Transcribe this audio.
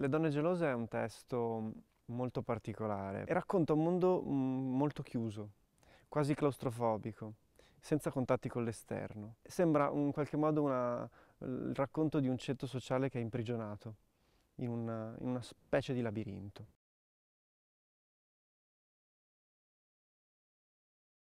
Le donne gelose è un testo molto particolare e racconta un mondo mm, molto chiuso, quasi claustrofobico, senza contatti con l'esterno. Sembra in qualche modo una, il racconto di un ceto sociale che è imprigionato in una, in una specie di labirinto.